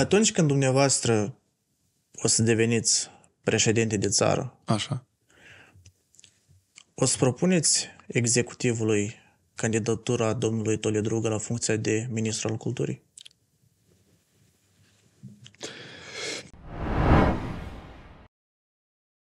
Atunci când dumneavoastră o să deveniți președinte de țară, Așa. o să propuneți executivului candidatura domnului Toledrugă la funcția de ministru al culturii?